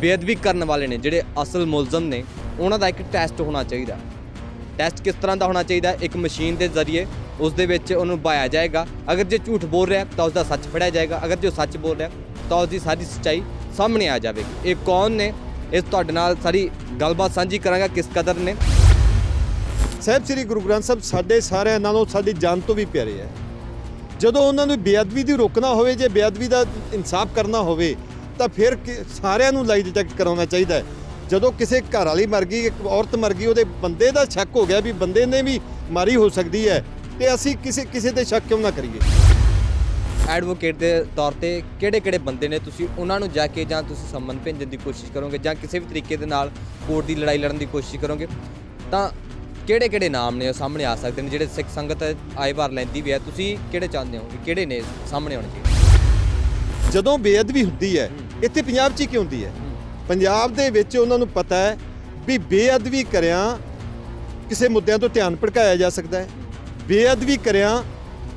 ਬੇਅਦਬੀ ਕਰਨ ਵਾਲੇ ਨੇ ਜਿਹੜੇ ਅਸਲ ਮੁਲਜ਼ਮ ਨੇ ਉਹਨਾਂ ਦਾ ਇੱਕ ਟੈਸਟ ਹੋਣਾ ਚਾਹੀਦਾ ਟੈਸਟ ਕਿਸ ਤਰ੍ਹਾਂ ਦਾ ਹੋਣਾ ਚਾਹੀਦਾ ਇੱਕ ਮਸ਼ੀਨ ਦੇ ਜ਼ਰੀਏ ਉਸ ਦੇ ਵਿੱਚ ਉਹਨੂੰ ਬਾਇਆ ਜਾਏਗਾ ਅਗਰ ਜੇ ਝੂਠ ਬੋਲ ਰਿਹਾ ਤਾਂ ਉਸ ਦਾ ਸੱਚ ਫੜਿਆ ਜਾਏਗਾ ਅਗਰ ਜੇ ਸੱਚ ਬੋਲ ਰਿਹਾ ਤਾਂ ਉਸ ਦੀ ਸਾਰੀ ਸੱਚਾਈ ਸਾਹਮਣੇ ਆ ਜਾਵੇਗੀ ਇਹ ਕੌਣ ਨੇ ਇਸ ਤੁਹਾਡੇ ਨਾਲ ਸਾਰੀ ਗੱਲਬਾਤ ਸਾਂਝੀ ਕਰਾਂਗਾ ਕਿਸ ਕਦਰ ਨੇ ਸਹਿਬ ਸ੍ਰੀ ਗੁਰੂ ਗ੍ਰੰਥ ਸਾਹਿਬ ਸਾਡੇ ਸਾਰਿਆਂ ਨਾਲੋਂ ਸਾਡੀ ਜਾਨ ਤੋਂ ਵੀ ਪਿਆਰੇ ਹੈ ਜਦੋਂ ਉਹਨਾਂ ਨੂੰ ਬੇਅਦਬੀ ਦੀ ਰੋਕਣਾ ਹੋਵੇ ਜੇ ਬੇਅਦਬੀ ਦਾ ਇਨਸਾਫ ਕਰਨਾ ਹੋਵੇ ਤਾਂ ਫਿਰ ਸਾਰਿਆਂ ਨੂੰ ਲਾਈ ਡਿਟੈਕਟ ਕਰਾਉਣਾ ਚਾਹੀਦਾ ਹੈ ਜਦੋਂ ਕਿਸੇ ਘਰ ਵਾਲੀ ਮਰ ਗਈ ਇੱਕ ਔਰਤ ਮਰ ਗਈ ਉਹਦੇ ਬੰਦੇ ਦਾ ਸ਼ੱਕ ਹੋ ਗਿਆ ਵੀ ਬੰਦੇ ਨੇ ਵੀ ਮਾਰੀ ਹੋ ਸਕਦੀ ਹੈ ਤੇ ਅਸੀਂ ਕਿਸੇ ਕਿਸੇ ਤੇ ਸ਼ੱਕ ਕਿਉਂ ਨਾ ਕਰੀਏ ਐਡਵੋਕੇਟ ਦੇ ਤੌਰ ਤੇ ਕਿਹੜੇ ਕਿਹੜੇ ਬੰਦੇ ਨੇ ਤੁਸੀਂ ਉਹਨਾਂ ਨੂੰ ਜਾ ਕੇ ਜਾਂ ਤੁਸੀਂ ਸੰਮਨ ਭੇਜਣ ਦੀ ਕੋਸ਼ਿਸ਼ ਕਰੋਗੇ ਜਾਂ ਕਿਸੇ ਵੀ ਤਰੀਕੇ ਦੇ ਨਾਲ ਕੋਰਟ ਦੀ ਲੜਾਈ ਲੜਨ ਦੀ ਕੋਸ਼ਿਸ਼ ਕਰੋਗੇ ਤਾਂ ਕਿਹੜੇ ਕਿਹੜੇ ਨਾਮ ਨੇ ਉਹ ਸਾਹਮਣੇ ਆ ਸਕਦੇ ਨੇ ਜਿਹੜੇ ਸਿੱਖ ਸੰਗਤ ਆਏ ਵਾਰ ਲੈਂਦੀ ਵੀ ਹੈ ਤੁਸੀਂ ਕਿਹੜੇ ਚਾਹੁੰਦੇ ਹੋ ਕਿ ਕਿਹੜੇ ਨੇ ਸਾਹਮਣੇ ਆਉਣਗੇ ਜਦੋਂ ਬੇਅਦਬੀ ਹੁੰਦੀ ਹੈ ਇੱਥੇ ਪੰਜਾਬ 'ਚ ਹੀ ਕਿਉਂ ਹੁੰਦੀ ਹੈ ਪੰਜਾਬ ਦੇ ਵਿੱਚ ਉਹਨਾਂ ਨੂੰ ਪਤਾ ਹੈ ਵੀ ਬੇਅਦਬੀ ਕਰਿਆਂ ਕਿਸੇ ਮੁੱਦਿਆਂ ਤੋਂ ਧਿਆਨ ਭਟਕਾਇਆ ਜਾ ਸਕਦਾ ਹੈ ਬੇਅਦਬੀ ਕਰਿਆਂ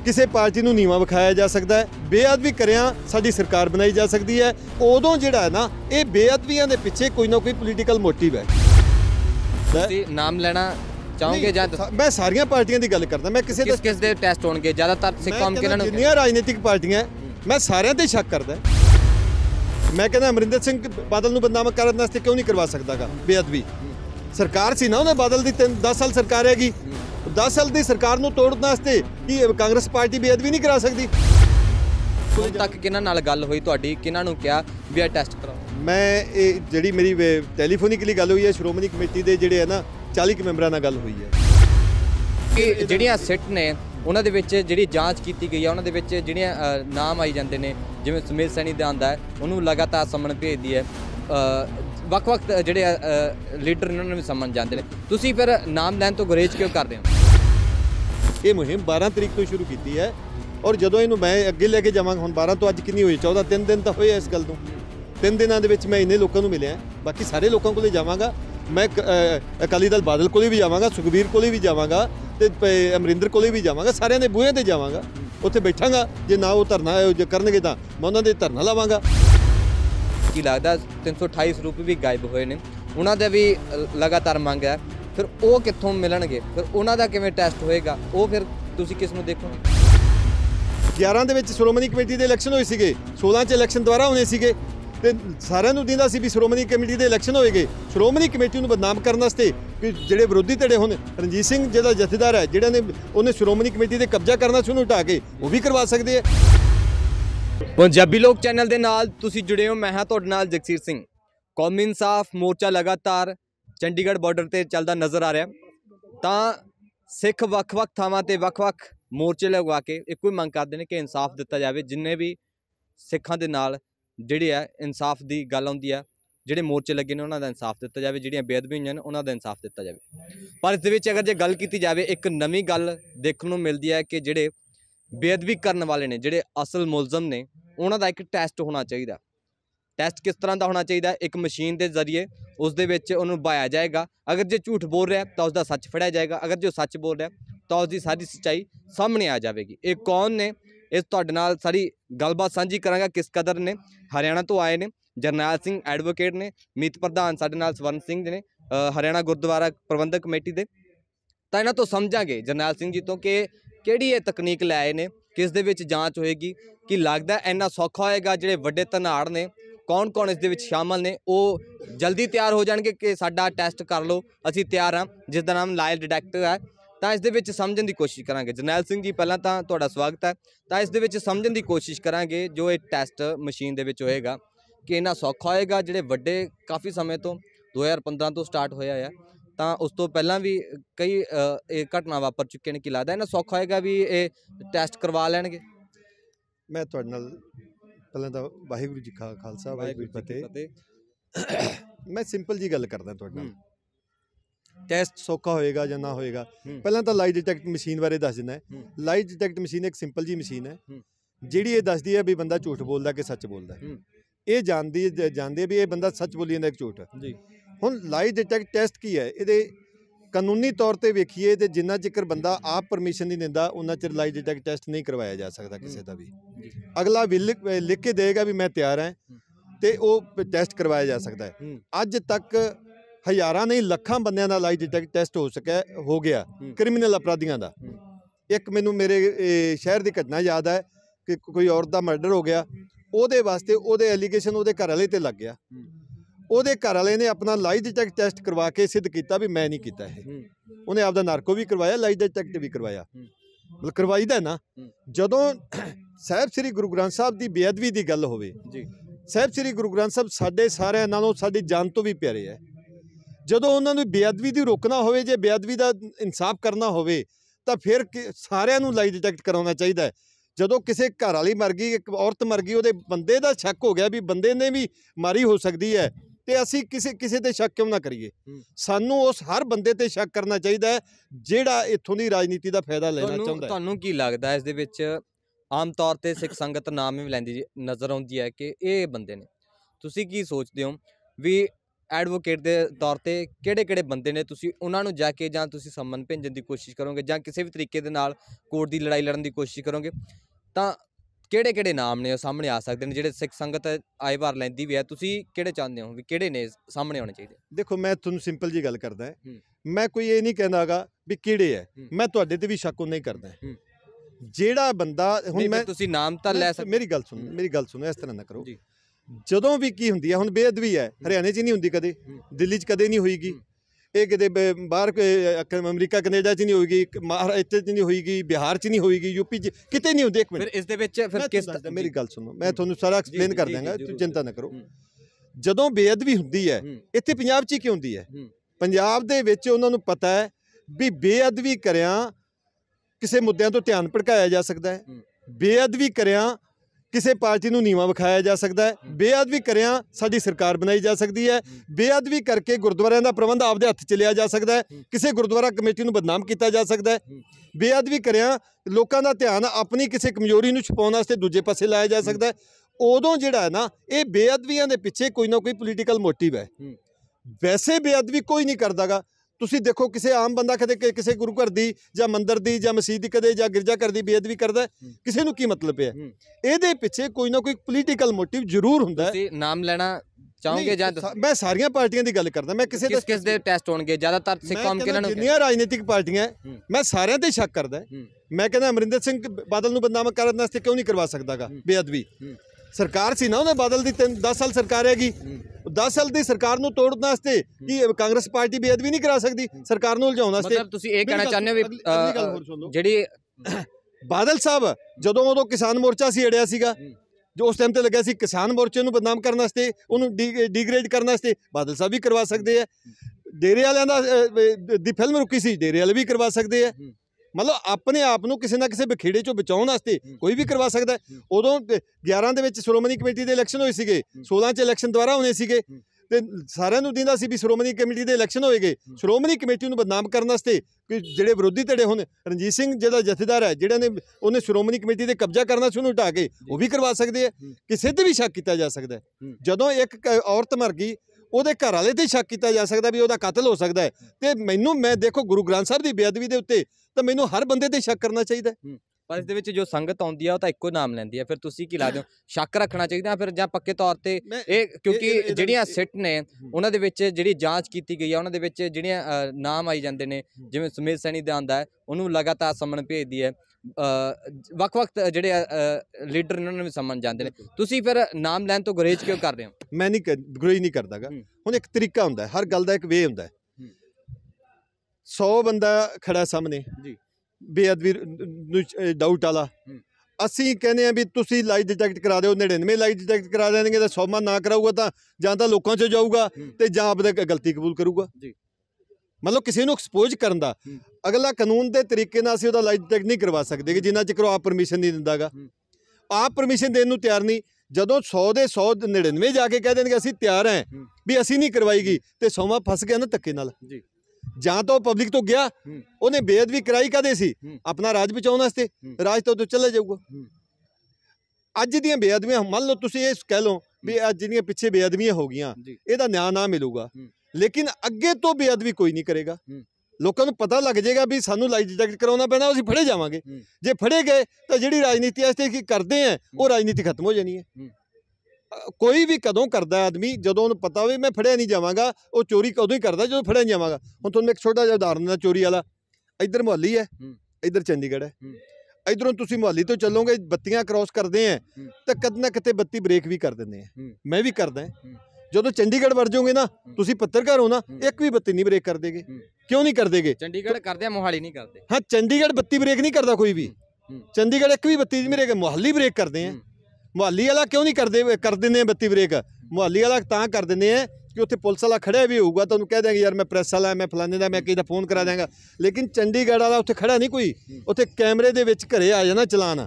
ਕਿਸੇ ਪਾਰਟੀ ਨੂੰ ਨੀਵਾ ਵਿਖਾਇਆ ਜਾ ਸਕਦਾ ਹੈ ਬੇਅਦਬੀ ਕਰਿਆਂ ਸਾਡੀ ਸਰਕਾਰ ਬਣਾਈ ਜਾ ਸਕਦੀ ਹੈ ਉਦੋਂ ਜਿਹੜਾ ਹੈ ਨਾ ਇਹ ਬੇਅਦਬੀਆਂ ਦੇ ਪਿੱਛੇ ਕੋਈ ਨਾ ਕੋਈ ਪੋਲੀਟੀਕਲ ਮੋਟਿਵ ਹੈ ਤੁਸੀਂ ਨਾਮ ਲੈਣਾ ਚਾਹੋਗੇ ਜਾਂ ਮੈਂ ਸਾਰੀਆਂ ਪਾਰਟੀਆਂ ਦੀ ਗੱਲ ਕਰਦਾ ਮੈਂ ਕਿਸੇ ਕਿਸ ਕਿਸ ਦੇ ਟੈਸਟ ਹੋਣਗੇ ਜ਼ਿਆਦਾਤਰ ਸਿੱਖ ਕੌਮ ਕਿਹਨਾਂ ਨੂੰ ਜਿੰਨੀਆਂ ਰਾਜਨੀਤਿਕ ਪਾਰਟੀਆਂ ਮੈਂ ਸਾਰਿਆਂ ਤੇ ਸ਼ੱਕ ਕਰਦਾ ਮੈਂ ਕਹਿੰਦਾ ਅਮਰਿੰਦਰ ਸਿੰਘ ਬਾਦਲ ਨੂੰ ਬਦਨਾਮ ਕਰਨ ਵਾਸਤੇ ਕਿਉਂ ਨਹੀਂ ਕਰਵਾ ਸਕਦਾਗਾ ਬੇਅਦਬੀ ਸਰਕਾਰ ਸੀ ਨਾ ਉਹਨੇ ਬਾਦਲ ਦੀ 10 ਸਾਲ ਸਰਕਾਰ ਹੈਗੀ 10 ਸਾਲ ਦੀ ਸਰਕਾਰ ਨੂੰ ਤੋੜਨ ਵਾਸਤੇ ਕੀ ਕਾਂਗਰਸ ਪਾਰਟੀ ਬੇਅਦਬੀ ਨਹੀਂ ਕਰਾ ਸਕਦੀ ਹੁਣ ਤੱਕ ਕਿਹਨਾਂ ਨਾਲ ਗੱਲ ਹੋਈ ਤੁਹਾਡੀ ਕਿਹਨਾਂ ਨੂੰ ਕਿਹਾ ਵੀ ਆ ਟੈਸਟ ਕਰਾਓ ਮੈਂ ਇਹ ਜਿਹੜੀ ਮੇਰੀ ਟੈਲੀਫੋਨਿਕਲੀ ਗੱਲ ਹੋਈ ਹੈ ਸ਼੍ਰੋਮਣੀ ਕਮੇਟੀ ਦੇ ਜਿਹੜੇ ਹੈ ਨਾ 40 ਮੈਂਬਰਾਂ ਨਾਲ ਗੱਲ ਹੋਈ ਹੈ ਕਿ ਜਿਹੜੀਆਂ ਸਿੱਟ ਨੇ ਉਹਨਾਂ ਦੇ ਵਿੱਚ ਜਿਹੜੀ ਜਾਂਚ ਕੀਤੀ ਗਈ ਹੈ ਉਹਨਾਂ ਦੇ ਵਿੱਚ ਜਿਹੜੀਆਂ ਨਾਮ ਆਈ ਜਾਂਦੇ ਨੇ ਜਿਵੇਂ ਸੁਮੇਲ ਸੈਣੀ ਦਾ ਆਂਦਾ ਹੈ ਉਹਨੂੰ ਲਗਾਤਾਰ ਸਮਨ ਭੇਜਦੀ ਹੈ ਵੱਖ-ਵੱਖ ਜਿਹੜੇ ਲੀਡਰ ਇਹਨਾਂ ਨੂੰ ਵੀ ਸਮਨ ਜਾਂਦੇ ਨੇ ਤੁਸੀਂ ਫਿਰ ਨਾਮ ਲੈਣ ਤੋਂ ਗੁਰੇਜ ਕਿਉਂ ਕਰਦੇ ਹੋ ਇਹ ਮੁਹਿੰਮ 12 ਤਰੀਕ ਤੋਂ ਸ਼ੁਰੂ ਕੀਤੀ ਹੈ ਔਰ ਜਦੋਂ ਇਹਨੂੰ ਮੈਂ ਅੱਗੇ ਲੈ ਕੇ ਜਾਵਾਂਗਾ ਹੁਣ 12 ਤੋਂ ਅੱਜ ਕਿੰਨੀ ਹੋਈ 14 ਤਿੰਨ ਦਿਨ ਤਾਂ ਹੋਏ ਇਸ ਗੱਲ ਤੋਂ ਤਿੰਨ ਦਿਨਾਂ ਦੇ ਵਿੱਚ ਮੈਂ ਇੰਨੇ ਲੋਕਾਂ ਨੂੰ ਮਿਲਿਆ ਬਾਕੀ ਸਾਰੇ ਲੋਕਾਂ ਕੋਲੇ ਜਾਵਾਂਗਾ ਮੈਂ ਅਕਾਲੀ ਦਲ ਬਾਦਲ ਕੋਲੇ ਵੀ ਜਾਵਾਂਗਾ ਸੁਖਬੀਰ ਕੋਲੇ ਵੀ ਜਾਵਾਂਗਾ ਤੇ ਅਮਰਿੰਦਰ ਕੋਲੇ ਵੀ ਜਾਵਾਂਗਾ ਸਾਰਿਆਂ ਦੇ ਬੂਹੇ ਤੇ ਜਾਵਾਂਗਾ ਉੱਥੇ ਬੈਠਾਂਗਾ ਜੇ ਨਾ ਉਹ ਧਰਨਾ ਜੇ ਕਰਨਗੇ ਤਾਂ ਮੈਂ ਉਹਨਾਂ ਦੇ ਧਰਨਾ ਲਾਵਾਂਗਾ ਕੀ ਲੱਗਦਾ 328 ਰੁਪਏ ਵੀ ਗਾਇਬ ਹੋਏ ਨੇ ਉਹਨਾਂ ਦਾ ਵੀ ਲਗਾਤਾਰ ਮੰਗ ਹੈ ਫਿਰ ਉਹ ਕਿੱਥੋਂ ਮਿਲਣਗੇ ਫਿਰ ਉਹਨਾਂ ਦਾ ਕਿਵੇਂ ਟੈਸਟ ਹੋਏਗਾ ਉਹ ਫਿਰ ਤੁਸੀਂ ਕਿਸ ਨੂੰ ਦੇਖੋ 11 ਦੇ ਵਿੱਚ ਸ਼੍ਰੋਮਣੀ ਕਮੇਟੀ ਦੇ ਇਲੈਕਸ਼ਨ ਹੋਏ ਸੀਗੇ 16 ਚ ਇਲੈਕਸ਼ਨ ਦੁਆਰਾ ਹੋਣੇ ਸੀਗੇ ਤੇ ਸਾਰਿਆਂ ਨੂੰ ਦਿੰਦਾ ਸੀ ਵੀ ਸ਼੍ਰੋਮਣੀ ਕਮੇਟੀ ਦੇ ਇਲੈਕਸ਼ਨ ਹੋਏਗੇ ਸ਼੍ਰੋਮਣੀ ਕਮੇਟੀ ਨੂੰ ਬਦਨਾਮ ਕਰਨ ਵਾਸਤੇ ਕਿ ਜਿਹੜੇ ਵਿਰੋਧੀ ਧੜੇ ਹੁਣ ਰਣਜੀਤ ਸਿੰਘ ਜਿਹਦਾ ਜਥੇਦਾਰ ਹੈ ਜਿਹੜਾ ਨੇ ਉਹਨੇ ਸ਼੍ਰੋਮਣੀ ਕਮੇਟੀ ਦੇ ਕਬਜ਼ਾ ਕਰਨਾ ਸੀ ਉਹਨੂੰ ਹਟਾ ਕੇ ਉਹ ਵੀ ਕਰਵਾ ਸਕਦੇ ਆ ਪੰਜਾਬੀ ਲੋਕ ਚੈਨਲ ਦੇ ਨਾਲ ਤੁਸੀਂ ਜੁੜੇ ਹੋ ਮੈਂ ਹਾਂ ਤੁਹਾਡੇ ਨਾਲ ਜਗਸੀਰ ਸਿੰਘ ਕੌਮੀ ਇਨਸਾਫ ਮੋਰਚਾ ਲਗਾਤਾਰ ਚੰਡੀਗੜ੍ਹ ਬਾਰਡਰ ਤੇ ਚੱਲਦਾ ਨਜ਼ਰ ਆ ਰਿਹਾ ਤਾਂ ਸਿੱਖ ਵੱਖ-ਵੱਖ ਥਾਵਾਂ ਤੇ ਵੱਖ-ਵੱਖ ਮੋਰਚੇ ਲਗਵਾ ਕੇ ਇੱਕੋ ਹੀ ਮੰਗ ਕਰਦੇ ਨੇ ਕਿ ਇਨਸਾਫ ਦਿੱਤਾ ਜਾਵੇ ਜਿੰਨੇ ਵੀ ਸਿੱਖਾਂ ਦੇ ਨਾਲ ਜਿਹੜੇ ਆ ਇਨਸਾਫ ਦੀ ਗੱਲ ਆਉਂਦੀ ਆ ਜਿਹੜੇ ਮੋਰਚੇ ਲੱਗੇ ਨੇ ਉਹਨਾਂ ਦਾ ਇਨਸਾਫ ਦਿੱਤਾ ਜਾਵੇ ਜਿਹੜੀਆਂ ਬੇਅਦਬੀ ਹੋਈਆਂ ਨੇ ਉਹਨਾਂ ਦਾ ਇਨਸਾਫ ਦਿੱਤਾ ਜਾਵੇ ਪਰ ਇਸ ਦੇ ਵਿੱਚ ਅਗਰ ਜੇ ਗੱਲ ਕੀਤੀ ਜਾਵੇ ਇੱਕ ਨਵੀਂ ਗੱਲ ਦੇਖਣ ਨੂੰ ਮਿਲਦੀ ਹੈ ਕਿ ਜਿਹੜੇ ਬੇਅਦਬੀ ਕਰਨ ਵਾਲੇ ਨੇ ਜਿਹੜੇ ਅਸਲ ਮੁਲਜ਼ਮ ਨੇ ਉਹਨਾਂ ਦਾ ਇੱਕ ਟੈਸਟ ਹੋਣਾ ਚਾਹੀਦਾ ਟੈਸਟ ਕਿਸ ਤਰ੍ਹਾਂ ਦਾ ਹੋਣਾ ਚਾਹੀਦਾ ਇੱਕ ਮਸ਼ੀਨ ਦੇ ਜ਼ਰੀਏ ਉਸ ਦੇ ਵਿੱਚ ਉਹਨੂੰ ਬਾਇਆ ਜਾਏਗਾ ਅਗਰ ਜੇ ਝੂਠ ਬੋਲ ਰਿਹਾ ਤਾਂ ਉਸ ਦਾ ਸੱਚ ਫੜਿਆ ਜਾਏਗਾ ਅਗਰ ਜੇ ਸੱਚ ਬੋਲ ਰਿਹਾ ਤਾਂ ਉਸ ਦੀ ਸਾਰੀ ਸੱਚਾਈ ਸਾਹਮਣੇ ਆ ਜਾਵੇਗੀ ਇਹ ਕੌਣ ਨੇ ਇਹ ਤੁਹਾਡੇ ਨਾਲ ਸਾਰੀ ਗੱਲਬਾਤ ਸਾਂਝੀ ਕਰਾਂਗਾ ਕਿਸ ਕਦਰ ਨੇ ਹਰਿਆਣਾ ਤੋਂ ਆਏ ਨੇ ਜਰਨੈਲ ਸਿੰਘ ਐਡਵੋਕੇਟ ਨੇ ਮੀਤ ਪ੍ਰਧਾਨ ਸਾਡੇ ਨਾਲ ਸਵਰਨ ਸਿੰਘ ਜੀ ਨੇ ਹਰਿਆਣਾ ਗੁਰਦੁਆਰਾ ਪ੍ਰਬੰਧਕ ਕਮੇਟੀ ਦੇ ਤਾਂ ਇਹਨਾਂ ਤੋਂ ਸਮਝਾਂਗੇ ਜਰਨੈਲ ਸਿੰਘ ਜੀ ਤੋਂ ਕਿ ਕਿਹੜੀ ਇਹ ਤਕਨੀਕ ਲੈ ਆਏ ਨੇ ਕਿਸ ਦੇ ਵਿੱਚ ਜਾਂਚ ਹੋਏਗੀ ਕਿ ਲੱਗਦਾ ਇੰਨਾ ਸੌਖਾ ਹੋਏਗਾ ਜਿਹੜੇ ਵੱਡੇ ਧਨਾੜ ਨੇ ਕੌਣ ਕੌਣ ਇਸ ਦੇ ਵਿੱਚ ਸ਼ਾਮਲ ਨੇ ਉਹ ਜਲਦੀ ਤਿਆਰ ਹੋ ਜਾਣਗੇ ਕਿ ਸਾਡਾ ਟੈਸਟ ਕਰ ਲਓ ਅਸੀਂ ਤਿਆਰ ਹਾਂ ਜਿਸ ਦਾ ਨਾਮ ਲਾਇਲ ਡਿਟੈਕਟਰ ਹੈ ਤਾਂ ਇਸ ਦੇ ਵਿੱਚ ਸਮਝਣ ਦੀ ਕੋਸ਼ਿਸ਼ ਕਰਾਂਗੇ ਜਰਨੈਲ ਸਿੰਘ ਜੀ ਪਹਿਲਾਂ ਤਾਂ ਤੁਹਾਡਾ ਸਵਾਗਤ ਹੈ ਤਾਂ ਇਸ ਦੇ ਵਿੱਚ ਸਮਝਣ ਦੀ ਕੋਸ਼ਿਸ਼ ਕਰਾਂਗੇ ਜੋ ਇਹ ਟੈਸਟ ਮਸ਼ੀਨ ਦੇ ਵਿੱਚ ਹੋਏਗਾ ਕਿ ਇਹਨਾਂ ਸੌਖਾ ਹੋਏਗਾ ਜਿਹੜੇ ਵੱਡੇ ਕਾਫੀ ਸਮੇਂ ਤੋਂ 2015 ਤੋਂ ਸਟਾਰਟ ਹੋਇਆ ਹੈ ਤਾਂ ਉਸ ਤੋਂ ਪਹਿਲਾਂ ਵੀ ਕਈ ਇਹ ਘਟਨਾ ਵਾਪਰ ਚੁੱਕੇ ਨੇ ਕਿ ਲੱਗਦਾ ਇਹਨਾਂ ਸੌਖਾ ਹੋਏਗਾ ਵੀ ਇਹ ਟੈਸਟ ਕਰਵਾ ਲੈਣਗੇ ਮੈਂ ਤੁਹਾਡੇ ਨਾਲ ਪਹਿਲਾਂ ਤਾਂ ਵਾਹਿਗੁਰੂ ਜੀ ਖਾਲਸਾ ਵਾਹਿਗੁਰੂ ਜੀ ਫਤਿਹ ਮੈਂ ਸਿੰਪਲ ਜੀ ਗੱਲ ਕਰਦਾ ਤੁਹਾਡੇ ਨਾਲ ਟੈਸਟ ਸੌਖਾ ਹੋਏਗਾ ਜਾਂ ਨਾ ਹੋਏਗਾ ਪਹਿਲਾਂ ਤਾਂ ਲਾਈਟ ਡਿਟੈਕਟ ਮਸ਼ੀਨ ਬਾਰੇ ਦੱਸ ਦਿੰਦਾ ਲਾਈਟ ਡਿਟੈਕਟ ਮਸ਼ੀਨ ਇੱਕ ਸਿੰਪਲ ਜੀ ਮਸ਼ੀਨ ਹੈ ਜਿਹੜੀ ਇਹ ਦੱਸਦੀ ਹੈ ਵੀ ਬੰਦਾ ਝੂਠ ਬੋਲਦਾ ਕਿ ਸੱਚ ਬੋਲਦਾ ਇਹ ਜਾਣਦੀ ਜਾਣਦੇ ਵੀ ਇਹ ਬੰਦਾ ਸੱਚ ਬੋਲੀ ਜਾਂਦਾ ਇੱਕ ਝੂਠ ਜੀ ਹੁਣ ਲਾਈਟ ਡਿਟੈਕਟ ਟੈਸਟ ਕੀ ਹੈ ਇਹਦੇ ਕਾਨੂੰਨੀ ਤੌਰ ਤੇ ਵੇਖੀਏ ਤੇ ਜਿੰਨਾ ਚਿਰ ਬੰਦਾ ਆਪ ਪਰਮਿਸ਼ਨ ਨਹੀਂ ਦਿੰਦਾ ਉਹਨਾਂ ਚਿਰ ਲਾਈਟ ਡਿਟੈਕਟ ਟੈਸਟ ਨਹੀਂ ਕਰਵਾਇਆ ਜਾ ਸਕਦਾ ਕਿਸੇ ਦਾ ਵੀ ਅਗਲਾ ਲਿਖ ਕੇ ਦੇਗਾ ਵੀ ਮੈਂ ਤਿਆਰ ਹਾਂ ਤੇ ਉਹ ਟੈਸਟ ਕਰਵਾਇਆ ਜਾ ਸਕਦਾ ਹੈ ਅੱਜ ਤੱਕ ਹਜ਼ਾਰਾਂ ਨਹੀਂ ਲੱਖਾਂ ਬੰਦਿਆਂ ਦਾ ਲਾਈ ਡਿਟੈਕਟ ਟੈਸਟ ਹੋ ਸਕਿਆ ਹੋ ਗਿਆ ਕ੍ਰਿਮੀਨਲ ਅਪਰਾਧੀਆਂ ਦਾ ਇੱਕ ਮੈਨੂੰ ਮੇਰੇ ਸ਼ਹਿਰ ਦੀ ਘਟਨਾ ਯਾਦ ਹੈ ਕਿ ਕੋਈ ਔਰਤ ਦਾ ਮਰਡਰ ਹੋ ਗਿਆ ਉਹਦੇ ਵਾਸਤੇ ਉਹਦੇ ਐਲੀਗੇਸ਼ਨ ਉਹਦੇ ਘਰ ਵਾਲੇ ਤੇ ਲੱਗ ਗਿਆ ਉਹਦੇ ਘਰ ਵਾਲੇ ਨੇ ਆਪਣਾ ਲਾਈ ਡਿਟੈਕਟ ਟੈਸਟ ਕਰਵਾ ਕੇ ਸਿੱਧ ਕੀਤਾ ਵੀ ਮੈਂ ਨਹੀਂ ਕੀਤਾ ਇਹ ਉਹਨੇ ਆਪਦਾ ਨਾਰਕੋ ਵੀ ਕਰਵਾਇਆ ਲਾਈ ਡਿਟੈਕਟ ਵੀ ਕਰਵਾਇਆ ਮਤਲਬ ਕਰਵਾਈਦਾ ਨਾ ਜਦੋਂ ਸਹਿਬ ਸ੍ਰੀ ਗੁਰੂ ਗ੍ਰੰਥ ਸਾਹਿਬ ਦੀ ਬੇਅਦਬੀ ਦੀ ਗੱਲ ਹੋਵੇ ਜੀ ਸਹਿਬ ਸ੍ਰੀ ਗੁਰੂ ਗ੍ਰੰਥ ਸਾਹਿਬ ਸਾਡੇ ਸਾਰਿਆਂ ਨਾਲੋਂ ਸਾਡੀ ਜਾਨ ਤੋਂ ਵੀ ਪਿਆਰੇ ਹੈ ਜਦੋਂ ਉਹਨਾਂ ਨੂੰ ਬੇਅਦਬੀ ਦੀ ਰੋਕਣਾ ਹੋਵੇ ਜੇ ਬੇਅਦਬੀ ਦਾ ਇਨਸਾਫ ਕਰਨਾ ਹੋਵੇ ਤਾਂ ਫਿਰ ਸਾਰਿਆਂ ਨੂੰ ਲਾਈ ਡਿਟੈਕਟ ਕਰਾਉਣਾ ਚਾਹੀਦਾ ਹੈ ਜਦੋਂ ਕਿਸੇ ਘਰ ਵਾਲੀ ਮਰ ਗਈ ਇੱਕ ਔਰਤ ਮਰ ਗਈ ਉਹਦੇ ਬੰਦੇ ਦਾ ਸ਼ੱਕ ਹੋ ਗਿਆ ਵੀ ਬੰਦੇ ਨੇ ਵੀ ਮਾਰੀ ਹੋ ਸਕਦੀ ਹੈ ਤੇ ਅਸੀਂ ਕਿਸੇ ਕਿਸੇ ਤੇ ਸ਼ੱਕ ਕਿਉਂ ਨਾ ਕਰੀਏ ਸਾਨੂੰ ਉਸ ਹਰ ਬੰਦੇ ਤੇ ਸ਼ੱਕ ਕਰਨਾ ਚਾਹੀਦਾ ਹੈ ਜਿਹੜਾ ਇੱਥੋਂ ਦੀ ਰਾਜਨੀਤੀ ਦਾ ਫਾਇਦਾ ਲੈਣਾ ਚਾਹੁੰਦਾ ਤੁਹਾਨੂੰ ਕੀ ਲੱਗਦਾ ਇਸ ਦੇ ਵਿੱਚ ਆਮ ਤੌਰ ਤੇ ਸਿੱਖ ਸੰਗਤ ਨਾਮ ਵੀ ਲੈਂਦੀ ਨਜ਼ਰ ਆਉਂਦੀ ਹੈ ਕਿ ਇਹ ਬੰਦੇ ਨੇ ਤੁਸੀਂ ਕੀ ਸੋਚਦੇ ਹੋ ਵੀ ਐਡਵੋਕੇਟ ਦੇ ਤੌਰ ਤੇ ਕਿਹੜੇ-ਕਿਹੜੇ ਬੰਦੇ ਨੇ ਤੁਸੀਂ ਉਹਨਾਂ ਨੂੰ ਜਾ ਕੇ ਜਾਂ ਤੁਸੀਂ ਸੰਮਨ ਭੇਜਣ ਦੀ ਕੋਸ਼ਿਸ਼ ਕਰੋਗੇ ਜਾਂ ਕਿਸੇ ਵੀ ਤਰੀਕੇ ਦੇ ਨਾਲ ਕੋਰਟ ਦੀ ਲੜਾਈ ਲੜਨ ਦੀ ਕੋਸ਼ਿਸ਼ ਕਰੋਗੇ ਤਾਂ ਕਿਹੜੇ-ਕਿਹੜੇ ਨਾਮ ਨੇ ਉਹ ਸਾਹਮਣੇ ਆ ਸਕਦੇ ਨੇ ਜਿਹੜੇ ਸਿੱਖ ਸੰਗਤ ਆਏ ਵਾਰ ਲੈਂਦੀ ਵੀ ਹੈ ਤੁਸੀਂ ਕਿਹੜੇ ਚਾਹੁੰਦੇ ਹੋ ਵੀ ਕਿਹੜੇ ਨੇ ਸਾਹਮਣੇ ਆਉਣੇ ਚਾਹੀਦੇ ਦੇਖੋ ਮੈਂ ਤੁਹਾਨੂੰ ਸਿੰਪਲ ਜੀ ਗੱਲ ਕਰਦਾ ਮੈਂ ਕੋਈ ਇਹ ਨਹੀਂ ਕਹਿੰਦਾਗਾ ਵੀ ਕਿਹੜੇ ਹੈ ਮੈਂ ਤੁਹਾਡੇ ਤੇ ਵੀ ਸ਼ੱਕ ਨਹੀਂ ਕਰਦਾ ਜਿਹੜਾ ਬੰਦਾ ਹੁਣ ਮੈਂ ਤੁਸੀਂ ਨਾਮ ਤਾਂ ਲੈ ਸਕਦੇ ਮੇਰੀ ਗੱਲ ਸੁਣੋ ਮੇਰੀ ਗੱਲ ਸੁਣੋ ਇਸ ਤਰ੍ਹਾਂ ਨਾ ਕਰੋ ਜਦੋਂ ਵੀ ਕੀ ਹੁੰਦੀ ਹੈ ਹੁਣ ਬੇਅਦਵੀ ਹੈ ਹਰਿਆਣੇ 'ਚ ਨਹੀਂ ਹੁੰਦੀ ਕਦੇ ਦਿੱਲੀ 'ਚ ਕਦੇ ਨਹੀਂ ਹੋਈਗੀ ਇਹ ਕਿਤੇ ਬਾਹਰ ਅਮਰੀਕਾ ਕੈਨੇਡਾ 'ਚ ਨਹੀਂ ਹੋਈਗੀ ਮਹਾਰਾਸ਼ਟਰ 'ਚ ਨਹੀਂ ਹੋਈਗੀ ਬਿਹਾਰ 'ਚ ਨਹੀਂ ਹੋਈਗੀ ਯੂਪੀ 'ਚ ਕਿਤੇ ਨਹੀਂ ਹੁੰਦੀ ਇੱਕ ਮਿੰਟ ਫਿਰ ਇਸ ਦੇ ਵਿੱਚ ਫਿਰ ਕਿਸ ਮੇਰੀ ਗੱਲ ਸੁਣੋ ਮੈਂ ਤੁਹਾਨੂੰ ਸਾਰਾ ਐਕਸਪਲੇਨ ਕਰ ਦਿਆਂਗਾ ਤੂੰ ਚਿੰਤਾ ਨਾ ਕਰੋ ਜਦੋਂ ਬੇਅਦਵੀ ਹੁੰਦੀ ਹੈ ਇੱਥੇ ਪੰਜਾਬ 'ਚ ਹੀ ਕਿਉਂ ਹੁੰਦੀ ਹੈ ਪੰਜਾਬ ਦੇ ਵਿੱਚ ਉਹਨਾਂ ਨੂੰ ਪਤਾ ਹੈ ਵੀ ਬੇਅਦਵੀ ਕਰਿਆ ਕਿਸੇ ਮੁੱਦਿਆਂ ਤੋਂ ਧਿਆਨ ਭਟਕਾਇਆ ਜਾ ਸਕਦਾ ਹੈ ਬੇਅਦਵੀ ਕਰਿਆ ਕਿਸੇ ਪਾਰਟੀ ਨੂੰ ਨੀਵਾ ਵਿਖਾਇਆ ਜਾ ਸਕਦਾ ਹੈ ਬੇਅਦਬੀ ਕਰਿਆਂ ਸਾਡੀ ਸਰਕਾਰ ਬਣਾਈ ਜਾ ਸਕਦੀ ਹੈ ਬੇਅਦਬੀ ਕਰਕੇ ਗੁਰਦੁਆਰਿਆਂ ਦਾ ਪ੍ਰਬੰਧ ਆਪਦੇ ਹੱਥ 'ਚ ਲਿਆ ਜਾ ਸਕਦਾ ਹੈ ਕਿਸੇ ਗੁਰਦੁਆਰਾ ਕਮੇਟੀ ਨੂੰ ਬਦਨਾਮ ਕੀਤਾ ਜਾ ਸਕਦਾ ਹੈ ਬੇਅਦਬੀ ਕਰਿਆਂ ਲੋਕਾਂ ਦਾ ਧਿਆਨ ਆਪਣੀ ਕਿਸੇ ਕਮਜ਼ੋਰੀ ਨੂੰ ਛੁਪਾਉਣ ਵਾਸਤੇ ਦੂਜੇ ਪਾਸੇ ਲਾਇਆ ਜਾ ਸਕਦਾ ਹੈ ਉਦੋਂ ਜਿਹੜਾ ਹੈ ਨਾ ਇਹ ਬੇਅਦਬੀਆਂ ਦੇ ਪਿੱਛੇ ਕੋਈ ਨਾ ਕੋਈ ਪੋਲੀਟੀਕਲ ਮੋਟਿਵ ਹੈ ਵੈਸੇ ਬੇਅਦਬੀ ਕੋਈ ਨਹੀਂ ਕਰਦਾਗਾ ਤੁਸੀਂ ਦੇਖੋ ਕਿਸੇ ਆਮ ਬੰਦਾ ਕਦੇ ਕਿਸੇ ਗੁਰੂ ਘਰ ਦੀ ਜਾਂ ਮੰਦਿਰ ਦੀ ਜਾਂ ਮਸਜਿਦ ਦੀ ਕਦੇ ਜਾਂ ਗਿਰਜਾ ਘਰ ਦੀ ਬੇਅਦਬੀ ਕਰਦਾ ਕਿਸੇ ਨੂੰ ਕੀ ਮਤਲਬ ਹੈ ਇਹਦੇ ਪਿੱਛੇ ਕੋਈ ਨਾ ਕੋਈ ਪੋਲੀਟੀਕਲ ਮੋਟਿਵ ਜ਼ਰੂਰ ਹੁੰਦਾ ਹੈ ਤੁਸੀਂ ਨਾਮ ਲੈਣਾ ਚਾਹੋਗੇ ਜਾਂ ਮੈਂ ਸਾਰੀਆਂ ਪਾਰਟੀਆਂ ਦੀ ਗੱਲ ਕਰਦਾ ਮੈਂ ਕਿਸੇ ਕਿਸ ਕਿਸ ਦੇ ਟੈਸਟ ਹੋਣਗੇ ਜ਼ਿਆਦਾਤਰ ਸਿੱਖ ਕੌਮ ਕਿਹਨਾਂ ਨੂੰ ਜਿੰਨੀਆਂ ਰਾਜਨੀਤਿਕ ਪਾਰਟੀਆਂ ਮੈਂ ਸਾਰਿਆਂ ਤੇ ਸ਼ੱਕ ਕਰਦਾ ਮੈਂ ਕਹਿੰਦਾ ਅਮਰਿੰਦਰ ਸਿੰਘ ਬਾਦਲ ਨੂੰ ਬਦਨਾਮ ਕਰਨ ਵਾਸਤੇ ਕਿਉਂ ਨਹੀਂ ਕਰਵਾ ਸਕਦਾਗਾ ਬੇਅਦਬੀ ਸਰਕਾਰ ਸੀ ਨਾ ਉਹਨੇ ਬਦਲ ਦੀ 10 ਸਾਲ ਸਰਕਾਰ ਹੈਗੀ 10 ਸਾਲ ਦੀ ਸਰਕਾਰ ਨੂੰ ਤੋੜਨ ਵਾਸਤੇ ਕਿ ਕਾਂਗਰਸ ਪਾਰਟੀ ਵੀ ਅਦਵੀ ਨਹੀਂ ਕਰਾ ਸਕਦੀ ਸਰਕਾਰ ਨੂੰ ਉਲਝਾਉਣ ਵਾਸਤੇ ਮਤਲਬ ਤੁਸੀਂ ਇਹ ਕਹਿਣਾ ਚਾਹੁੰਦੇ ਹੋ ਜਿਹੜੀ ਬਾਦਲ ਸਾਹਿਬ ਜਦੋਂ ਉਦੋਂ ਕਿਸਾਨ ਮੋਰਚਾ ਸੀ ਅੜਿਆ ਸੀਗਾ ਜੋ ਉਸ ਟਾਈਮ ਤੇ ਲੱਗਿਆ ਸੀ ਕਿਸਾਨ ਮੋਰਚੇ ਨੂੰ ਬਦਨਾਮ ਕਰਨ ਵਾਸਤੇ ਉਹਨੂੰ ਡੀਗ੍ਰੇਡ ਕਰਨ ਵਾਸਤੇ ਬਾਦਲ ਸਾਹਿਬ ਵੀ ਕਰਵਾ ਸਕਦੇ ਆ ਡੇਰੇ ਵਾਲਿਆਂ ਦਾ ਦੀ ਫਿਲਮ ਰੁਕੀ ਸੀ ਡੇਰੇ ਵਾਲੇ ਵੀ ਕਰਵਾ ਸਕਦੇ ਆ ਮਤਲਬ ਆਪਣੇ ਆਪ ਨੂੰ ਕਿਸੇ ਨਾ ਕਿਸੇ ਬਖੇੜੇ ਚੋਂ ਬਚਾਉਣ ਵਾਸਤੇ ਕੋਈ ਵੀ ਕਰਵਾ ਸਕਦਾ ਉਦੋਂ 11 ਦੇ ਵਿੱਚ ਸ਼੍ਰੋਮਣੀ ਕਮੇਟੀ ਦੇ ਇਲੈਕਸ਼ਨ ਹੋਏ ਸੀਗੇ 16 ਚ ਇਲੈਕਸ਼ਨ ਦੁਆਰਾ ਹੋਣੇ ਸੀਗੇ ਤੇ ਸਾਰਿਆਂ ਨੂੰ ਦਿੰਦਾ ਸੀ ਵੀ ਸ਼੍ਰੋਮਣੀ ਕਮੇਟੀ ਦੇ ਇਲੈਕਸ਼ਨ ਹੋਏਗੇ ਸ਼੍ਰੋਮਣੀ ਕਮੇਟੀ ਨੂੰ ਬਦਨਾਮ ਕਰਨ ਵਾਸਤੇ ਜਿਹੜੇ ਵਿਰੋਧੀ ਧੜੇ ਹੁਣ ਰਣਜੀਤ ਸਿੰਘ ਜਿਹੜਾ ਜਥੇਦਾਰ ਹੈ ਜਿਹੜਾ ਨੇ ਉਹਨੇ ਸ਼੍ਰੋਮਣੀ ਕਮੇਟੀ ਦੇ ਕਬਜ਼ਾ ਕਰਨਾ ਸੀ ਉਹਨੂੰ ਢਾ ਕੇ ਉਹ ਵੀ ਕਰਵਾ ਸਕਦੇ ਆ ਕਿ ਸਿੱਧ ਵੀ ਸ਼ੱਕ ਕੀਤਾ ਜਾ ਸਕਦਾ ਜਦੋਂ ਇੱਕ ਔਰਤ ਮਰ ਗਈ ਉਹਦੇ ਘਰ ਵਾਲੇ ਤੇ ਸ਼ੱਕ ਕੀਤਾ ਜਾ ਸਕਦਾ ਵੀ ਉਹਦਾ ਕਤਲ ਹੋ ਸਕਦਾ ਹੈ ਤੇ ਮੈਨੂੰ ਮੈਂ ਦੇਖੋ ਗੁਰੂ ਗ੍ਰੰਥ ਸਾਹਿਬ ਦੀ ਬੇਅਦਬੀ ਦੇ ਉੱਤੇ ਤਾਂ ਮੈਨੂੰ ਹਰ ਬੰਦੇ ਤੇ ਸ਼ੱਕ ਕਰਨਾ ਚਾਹੀਦਾ ਪਰ ਇਸ ਦੇ ਵਿੱਚ ਜੋ ਸੰਗਤ ਆਉਂਦੀ ਆ ਉਹ ਤਾਂ ਇੱਕੋ ਨਾਮ ਲੈਂਦੀ ਆ ਫਿਰ ਤੁਸੀਂ ਕੀ ਲਾਦੇ ਹੋ ਸ਼ੱਕ ਰੱਖਣਾ ਚਾਹੀਦਾ ਫਿਰ ਜਾਂ ਪੱਕੇ ਤੌਰ ਤੇ ਇਹ ਕਿਉਂਕਿ ਜਿਹੜੀਆਂ ਸਿੱਟ ਨੇ ਉਹਨਾਂ ਦੇ ਵਿੱਚ ਜਿਹੜੀ ਜਾਂਚ ਕੀਤੀ ਗਈ ਆ ਉਹਨਾਂ ਦੇ ਵਿੱਚ ਜਿਹੜੀਆਂ ਨਾਮ ਆਈ ਜਾਂਦੇ ਨੇ ਜਿਵੇਂ ਸੁਮੇਧ ਸੈਣੀ ਦਾ ਆਂਦਾ ਉਹਨੂੰ ਲਗਾਤਾਰ ਸਮਨ ਭੇਜਦੀ ਹੈ ਵਕ ਵਕ ਜਿਹੜੇ ਲੀਡਰ ਇਹਨਾਂ ਨੂੰ ਵੀ ਸਮਝ ਜਾਂਦੇ ਨੇ ਤੁਸੀਂ ਫਿਰ ਨਾਮ ਲੈਣ ਤੋਂ ਗੁਰੇਜ ਕਿਉਂ ਕਰ ਰਹੇ ਹੋ ਮੈਂ ਨਹੀਂ ਗੁਰੇਜ ਨਹੀਂ ਕਰਦਾਗਾ ਹੁਣ ਇੱਕ ਤਰੀਕਾ ਹੁੰਦਾ ਹੈ ਹਰ ਗੱਲ ਦਾ ਇੱਕ ਵੇ ਹੁੰਦਾ ਹੈ 100 ਬੰਦਾ ਖੜਾ ਸਾਹਮਣੇ ਜੀ ਬੇਅਦਬੀ ਡਾਊਟ ਵਾਲਾ ਅਸੀਂ ਕਹਿੰਦੇ ਆ ਵੀ ਤੁਸੀਂ ਲਾਈਟ ਡਿਟੈਕਟ ਕਰਾ ਦਿਓ 99 ਲਾਈਟ ਡਿਟੈਕਟ ਕਰਾ ਦੇਣਗੇ ਤਾਂ ਸੌਮਾ ਨਾ ਕਰਾਊਗਾ ਤਾਂ ਜਾਂ ਤਾਂ ਲੋਕਾਂ 'ਚ ਜਾਊਗਾ ਤੇ ਜਾਂ ਆਪਦੇ ਗਲਤੀ ਕਬੂਲ ਕਰੂਗਾ ਜੀ ਮਤਲਬ ਕਿਸੇ ਨੂੰ ਐਕਸਪੋਜ਼ ਕਰਨ ਦਾ ਅਗਲਾ ਕਾਨੂੰਨ ਦੇ ਤਰੀਕੇ ਨਾਲ ਅਸੀਂ ਉਹਦਾ ਲਾਈਵ ਟੈਕ ਨਹੀਂ ਕਰਵਾ ਸਕਦੇ ਕਿ ਜਿੰਨਾ ਚਿਰ ਆਪ ਪਰਮਿਸ਼ਨ ਨਹੀਂ ਦਿੰਦਾਗਾ ਆਪ ਪਰਮਿਸ਼ਨ ਦੇਣ ਨੂੰ ਤਿਆਰ ਨਹੀਂ ਜਦੋਂ 100 ਦੇ 100 99 ਜਾ ਕੇ ਕਹਿ ਦੇਣਗੇ ਅਸੀਂ ਤਿਆਰ ਹਾਂ ਵੀ ਅਸੀਂ ਨਹੀਂ ਕਰਵਾਈਗੀ ਤੇ ਸੌਵਾ ਫਸ ਗਿਆ ਨਾ ਧੱਕੇ ਨਾਲ ਜੀ ਜਾਂ ਤਾਂ ਉਹ ਪਬਲਿਕ ਤੋਂ ਗਿਆ ਉਹਨੇ ਬੇਅਦਬੀ ਕਰਾਈ ਕਦੇ ਸੀ ਆਪਣਾ ਰਾਜ ਬਚਾਉਣ ਵਾਸਤੇ ਰਾਜ ਤੋਂ ਚੱਲੇ ਜਾਊਗਾ ਅੱਜ ਦੀਆਂ ਬੇਅਦਬੀਆਂ ਮੰਨ ਲਓ ਤੁਸੀਂ ਇਹ ਕਹਿ ਲਓ ਵੀ ਅੱਜ ਜਿਹੜੀਆਂ ਪਿੱਛੇ ਬੇਅਦਬੀਆਂ ਹੋ ਗਈਆਂ ਇਹਦਾ ਨਿਆਂ ਨਾ ਮਿਲੂਗਾ ਲੇਕਿਨ ਅੱਗੇ ਤੋਂ ਬੇਅਦਬੀ ਕੋਈ ਨਹੀਂ ਕਰੇਗਾ ਲੋਕਾਂ ਨੂੰ ਪਤਾ ਲੱਗ ਜਾਏਗਾ ਵੀ ਸਾਨੂੰ ਲਾਈ ਡਿਟੈਕਟ ਕਰਾਉਣਾ ਪੈਣਾ ਅਸੀਂ ਫੜੇ ਜਾਵਾਂਗੇ ਜੇ ਫੜੇ ਗਏ ਤਾਂ ਜਿਹੜੀ ਰਾਜਨੀਤੀ ਇਸ ਤੇ ਕੀ ਕਰਦੇ ਆ ਉਹ ਰਾਜਨੀਤੀ ਖਤਮ ਹੋ ਜਾਣੀ ਹੈ ਕੋਈ ਵੀ ਕਦੋਂ ਕਰਦਾ ਆਦਮੀ ਜਦੋਂ ਉਹਨੂੰ ਪਤਾ ਹੋਵੇ ਮੈਂ ਫੜਿਆ ਨਹੀਂ ਜਾਵਾਂਗਾ ਉਹ ਚੋਰੀ ਕਦੋਂ ਹੀ ਕਰਦਾ ਜਦੋਂ ਫੜਿਆ ਨਹੀਂ ਜਾਵਾਂਗਾ ਹੁਣ ਤੁਹਾਨੂੰ ਇੱਕ ਛੋਟਾ ਜਿਹਾ ਉਦਾਹਰਨ ਦਿੰਦਾ ਚੋਰੀ ਵਾਲਾ ਇੱਧਰ ਮੁਹੱਲੀ ਹੈ ਇੱਧਰ ਚੰਡੀਗੜ੍ਹ ਹੈ ਇਧਰੋਂ ਤੁਸੀਂ ਮੁਹੱਲੀ ਤੋਂ ਚੱਲੋਗੇ ਬੱਤੀਆਂ ਕ੍ਰੋਸ ਕਰਦੇ ਆ ਤਾਂ ਕਦ ਨਾ ਕਿਤੇ ਬੱਤੀ ਬ੍ਰੇਕ ਵੀ ਕਰ ਦਿੰਦੇ ਆ ਮੈਂ ਵੀ ਕਰਦਾ ਜਦੋਂ ਚੰਡੀਗੜ੍ਹ ਵੜ ਜਾਓਗੇ ਨਾ ਤੁਸੀਂ ਪੱਤਰਕਾਰ ਹੋ ਨਾ ਇੱਕ ਵੀ ਬੱਤੀ ਨਹੀਂ ਬ੍ਰੇਕ ਕਰਦੇਗੇ ਕਿਉਂ ਨਹੀਂ ਕਰਦੇਗੇ ਚੰਡੀਗੜ੍ਹ ਕਰਦੇ ਆ ਮੋਹਾਲੀ ਨਹੀਂ ਕਰਦੇ ਹਾਂ ਚੰਡੀਗੜ੍ਹ ਬੱਤੀ ਬ੍ਰੇਕ ਨਹੀਂ ਕਰਦਾ ਕੋਈ ਵੀ ਚੰਡੀਗੜ੍ਹ ਇੱਕ ਵੀ ਬੱਤੀ ਨਹੀਂ ਬ੍ਰੇਕ ਮੋਹਾਲੀ ਬ੍ਰੇਕ ਕਰਦੇ ਆ ਮੋਹਾਲੀ ਵਾਲਾ ਕਿਉਂ ਨਹੀਂ ਕਰਦੇ ਕਰ ਦਿੰਦੇ ਆ ਬੱਤੀ ਬ੍ਰੇਕ ਮੋਹਾਲੀ ਵਾਲਾ ਤਾਂ ਕਰ ਦਿੰਦੇ ਆ ਕਿ ਉੱਥੇ ਪੁਲਿਸ ਵਾਲਾ ਖੜਿਆ ਵੀ ਹੋਊਗਾ ਤੁਹਾਨੂੰ ਕਹਿ ਦਿਆਂਗੇ ਯਾਰ ਮੈਂ ਪ੍ਰੈਸ ਵਾਲਾ ਮੈਂ ਫਲਾਣੇ ਦਾ ਮੈਂ ਕਿਹਦਾ ਫੋਨ ਕਰਾ ਦਿਆਂਗਾ ਲੇਕਿਨ ਚੰਡੀਗੜ੍ਹ ਵਾਲਾ ਉੱਥੇ ਖੜਾ ਨਹੀਂ ਕੋਈ ਉੱਥੇ ਕੈਮਰੇ ਦੇ ਵਿੱਚ ਘਰੇ ਆ ਜਾਣਾ ਚਲਾਨ